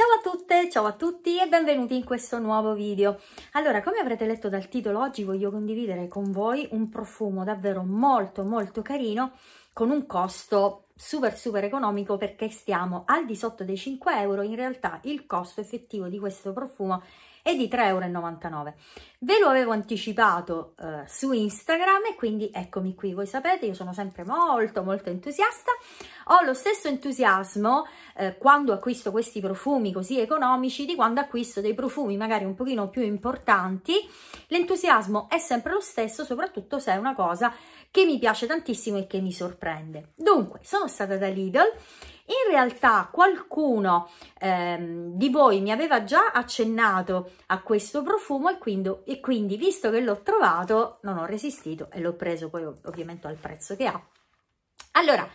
Ciao a tutte, ciao a tutti e benvenuti in questo nuovo video. Allora, come avrete letto dal titolo, oggi voglio condividere con voi un profumo davvero molto molto carino con un costo super super economico perché stiamo al di sotto dei 5 euro, in realtà il costo effettivo di questo profumo e di 3,99 euro. Ve lo avevo anticipato eh, su Instagram e quindi eccomi qui. Voi sapete, io sono sempre molto molto entusiasta. Ho lo stesso entusiasmo eh, quando acquisto questi profumi così economici di quando acquisto dei profumi magari un pochino più importanti. L'entusiasmo è sempre lo stesso, soprattutto se è una cosa che mi piace tantissimo e che mi sorprende. Dunque, sono stata da Lidl in realtà qualcuno ehm, di voi mi aveva già accennato a questo profumo e quindi, e quindi visto che l'ho trovato non ho resistito e l'ho preso poi ovviamente al prezzo che ha. Allora,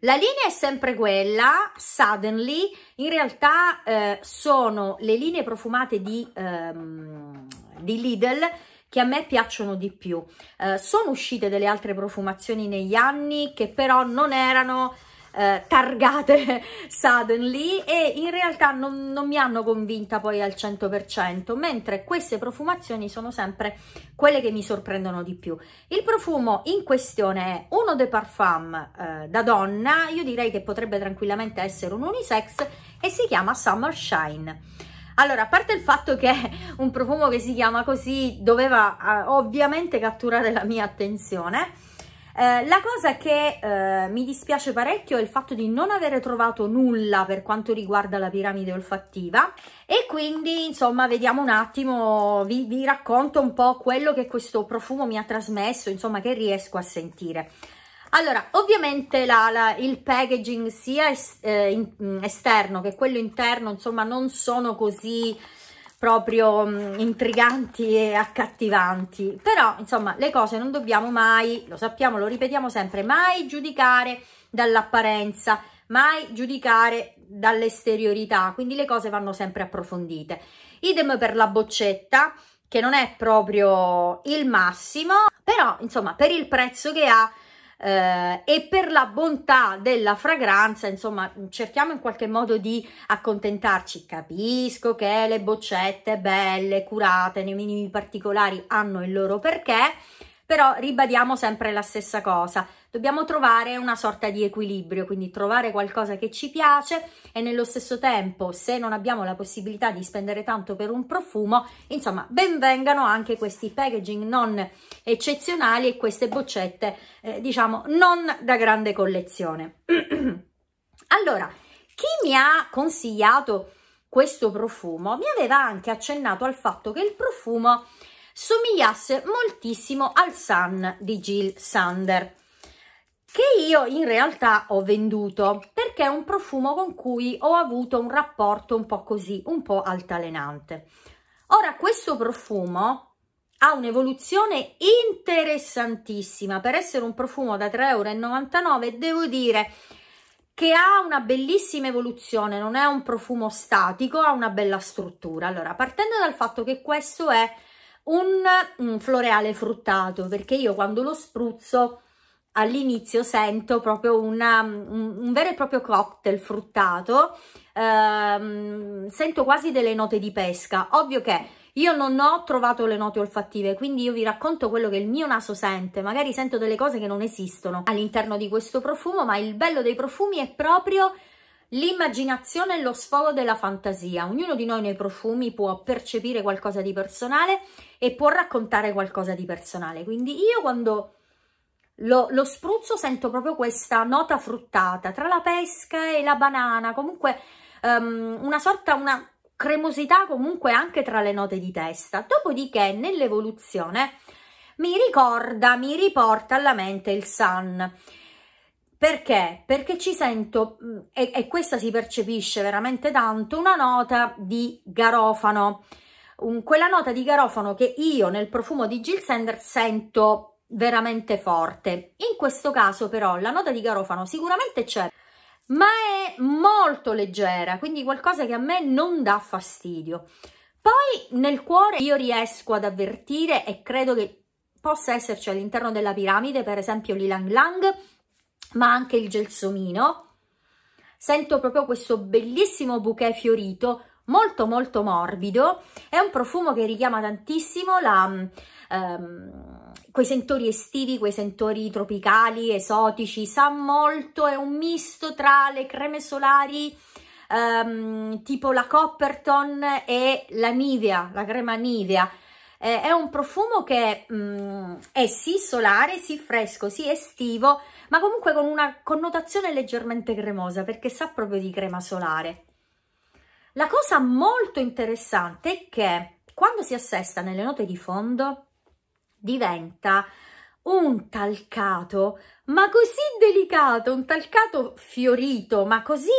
la linea è sempre quella, Suddenly, in realtà eh, sono le linee profumate di, ehm, di, Lidl che a me piacciono di più. Eh, sono uscite delle altre profumazioni negli anni che però non erano eh, targate suddenly e in realtà non, non mi hanno convinta poi al 100%, mentre queste profumazioni sono sempre quelle che mi sorprendono di più. Il profumo in questione è uno de parfum eh, da donna, io direi che potrebbe tranquillamente essere un unisex e si chiama Summer Shine. Allora, a parte il fatto che un profumo che si chiama così doveva eh, ovviamente catturare la mia attenzione, eh, la cosa che eh, mi dispiace parecchio è il fatto di non avere trovato nulla per quanto riguarda la piramide olfattiva e quindi insomma vediamo un attimo, vi, vi racconto un po' quello che questo profumo mi ha trasmesso, insomma che riesco a sentire. Allora, ovviamente la, la, il packaging sia es, eh, in, mm, esterno che quello interno, insomma, non sono così proprio mh, mm, intriganti e accattivanti. Però, insomma, le cose non dobbiamo mai, lo sappiamo, lo ripetiamo sempre, mai giudicare dall'apparenza, mai giudicare dall'esteriorità, quindi le cose vanno sempre approfondite. Idem per la boccetta, che non è proprio il massimo, però insomma per il prezzo che ha eh, e per la bontà della fragranza, insomma, cerchiamo in qualche modo di accontentarci. Capisco che le boccette belle, curate, nei minimi particolari hanno il loro perché, però ribadiamo sempre la stessa cosa dobbiamo trovare una sorta di equilibrio, quindi trovare qualcosa che ci piace e nello stesso tempo se non abbiamo la possibilità di spendere tanto per un profumo, insomma benvengano anche questi packaging non eccezionali e queste boccette eh, diciamo non da grande collezione. allora, chi mi ha consigliato questo profumo mi aveva anche accennato al fatto che il profumo somigliasse moltissimo al Sun di Jill Sander che io in realtà ho venduto perché è un profumo con cui ho avuto un rapporto un po' così, un po' altalenante. Ora questo profumo ha un'evoluzione interessantissima, per essere un profumo da 3,99 euro. devo dire che ha una bellissima evoluzione, non è un profumo statico, ha una bella struttura. Allora, partendo dal fatto che questo è un, un mm, floreale fruttato, perché io quando lo spruzzo all'inizio sento proprio una, un, un, vero e proprio cocktail fruttato, ehm, sento quasi delle note di pesca, ovvio che io non ho trovato le note olfattive, quindi io vi racconto quello che il mio naso sente, magari sento delle cose che non esistono all'interno di questo profumo, ma il bello dei profumi è proprio l'immaginazione e lo sfogo della fantasia. Ognuno di noi nei profumi può percepire qualcosa di personale e può raccontare qualcosa di personale, quindi io quando lo, lo, spruzzo sento proprio questa nota fruttata tra la pesca e la banana comunque um, una sorta una cremosità comunque anche tra le note di testa dopodiché nell'evoluzione mi ricorda mi riporta alla mente il sun perché? Perché ci sento, mm, e, e, questa si percepisce veramente tanto, una nota di garofano, un, quella nota di garofano che io nel profumo di Jill Sender sento veramente forte. In questo caso però la nota di garofano sicuramente c'è, ma è molto leggera, quindi qualcosa che a me non dà fastidio. Poi nel cuore io riesco ad avvertire e credo che possa esserci all'interno della piramide, per esempio l'ilang lang, ma anche il gelsomino. Sento proprio questo bellissimo bouquet fiorito, molto molto morbido, è un profumo che richiama tantissimo la... Um, quei sentori estivi, quei sentori tropicali, esotici, sa molto, è un misto tra le creme solari um, tipo la Copperton e la Nivea, la crema Nivea. Eh, è un profumo che um, è sì solare, sì fresco, sì estivo, ma comunque con una connotazione leggermente cremosa perché sa proprio di crema solare. La cosa molto interessante è che quando si assesta nelle note di fondo diventa un talcato, ma così delicato, un talcato fiorito, ma così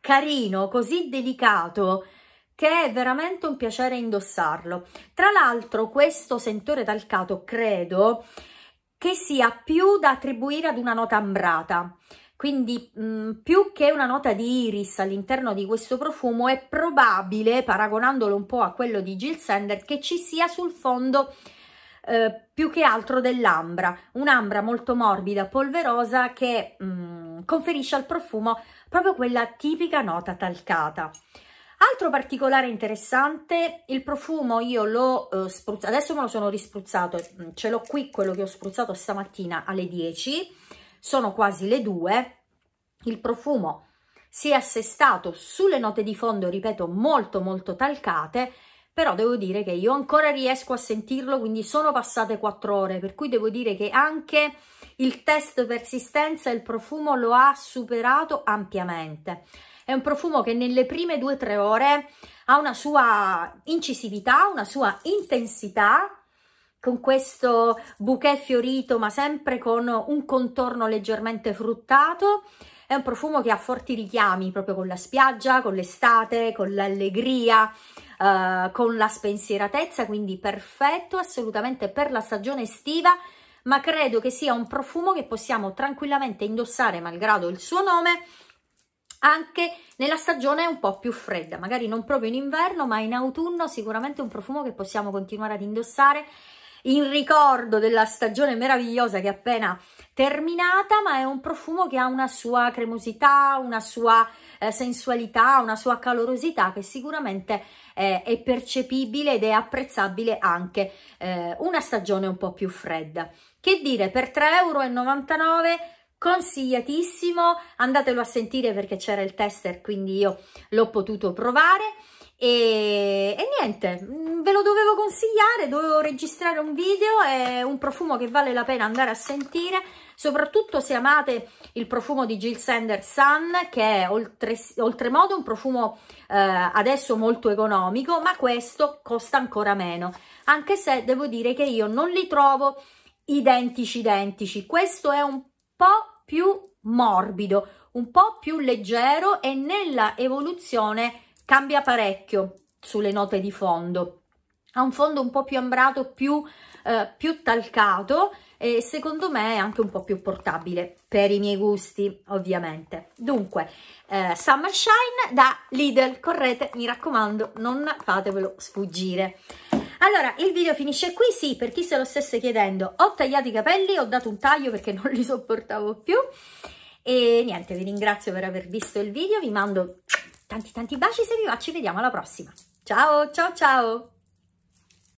carino, così delicato, che è veramente un piacere indossarlo. Tra l'altro questo sentore talcato credo che sia più da attribuire ad una nota ambrata, quindi mh, mm, più che una nota di iris all'interno di questo profumo è probabile, paragonandolo un po' a quello di Jill Sander, che ci sia sul fondo eh, più che altro dell'ambra, un'ambra molto morbida, polverosa che mh, mm, conferisce al profumo proprio quella tipica nota talcata. Altro particolare interessante, il profumo io l'ho eh, spruzzato, adesso me lo sono rispruzzato, mm, ce l'ho qui quello che ho spruzzato stamattina alle 10, sono quasi le 2, il profumo si è assestato sulle note di fondo, ripeto, molto molto talcate però devo dire che io ancora riesco a sentirlo, quindi sono passate 4 ore, per cui devo dire che anche il test persistenza e il profumo lo ha superato ampiamente. È un profumo che nelle prime 2-3 ore ha una sua incisività, una sua intensità, con questo bouquet fiorito ma sempre con un contorno leggermente fruttato è un profumo che ha forti richiami proprio con la spiaggia, con l'estate, con l'allegria, eh, con la spensieratezza, quindi perfetto assolutamente per la stagione estiva, ma credo che sia un profumo che possiamo tranquillamente indossare malgrado il suo nome anche nella stagione un po' più fredda, magari non proprio in inverno, ma in autunno sicuramente un profumo che possiamo continuare ad indossare in ricordo della stagione meravigliosa che è appena terminata, ma è un profumo che ha una sua cremosità, una sua eh, sensualità, una sua calorosità che sicuramente eh, è percepibile ed è apprezzabile anche eh, una stagione un po' più fredda. Che dire, per 3,99 euro consigliatissimo, andatelo a sentire perché c'era il tester quindi io l'ho potuto provare e, e, niente, mm, ve lo dovevo consigliare, dovevo registrare un video, è un profumo che vale la pena andare a sentire, soprattutto se amate il profumo di Jill Sander Sun, che è oltre, oltremodo un profumo eh, adesso molto economico, ma questo costa ancora meno, anche se devo dire che io non li trovo identici identici, questo è un po' più morbido, un po' più leggero e nella evoluzione cambia parecchio sulle note di fondo. Ha un fondo un po' più ambrato, più, eh, più talcato e secondo me è anche un po' più portabile per i miei gusti, ovviamente. Dunque, eh, Summer Shine da Lidl, correte, mi raccomando, non fatevelo sfuggire. Allora, il video finisce qui, sì, per chi se lo stesse chiedendo, ho tagliato i capelli, ho dato un taglio perché non li sopportavo più e niente, vi ringrazio per aver visto il video, vi mando tanti tanti baci se vi va, ci vediamo alla prossima. Ciao, ciao, ciao!